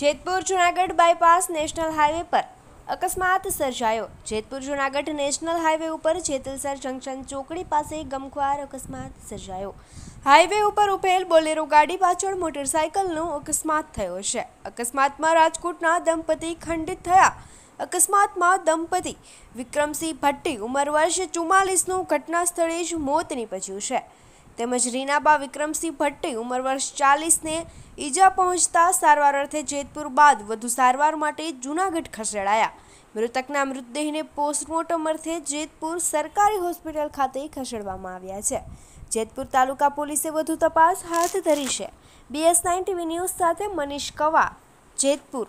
Jetpur Junagadh bypass national highway પર અકસ્માત સર્જાયો જેતપુર જુનાગઢ નેશનલ હાઈવે ઉપર જેતલસર જંકશન ચોકડી પાસે ગમખ્વાર અકસ્માત સર્જાયો હાઈવે ઉપર ઉભેલ બોલેરો ગાડી પાછળ મોટરસાયકલનો અકસ્માત થયો છે અકસ્માતમાં રાજકોટના દંપતી ખંડિત થયા અકસ્માતમાં દંપતી વિક્રમસિંહ ભટ્ટી ઉંમર વર્ષ ચુમ્માલીસનું ઘટના સ્થળે જ મોત નીપજ્યું છે તેમજ રીનાબા વિક્રમસિંહ ભટ્ટી ઉંમર વર્ષ ચાલીસને ઈજા પહોંચતા સારવાર અર્થે જેતપુર બાદ વધુ સારવાર માટે જૂનાગઢ ખસેડાયા મૃતકના મૃતદેહને પોસ્ટમોર્ટમ અર્થે જેતપુર સરકારી હોસ્પિટલ ખાતે ખસેડવામાં આવ્યા છે જેતપુર તાલુકા પોલીસે વધુ તપાસ હાથ ધરી છે બીએસ નાઇન ટીવી ન્યૂઝ સાથે મનીષ કવા જેતપુર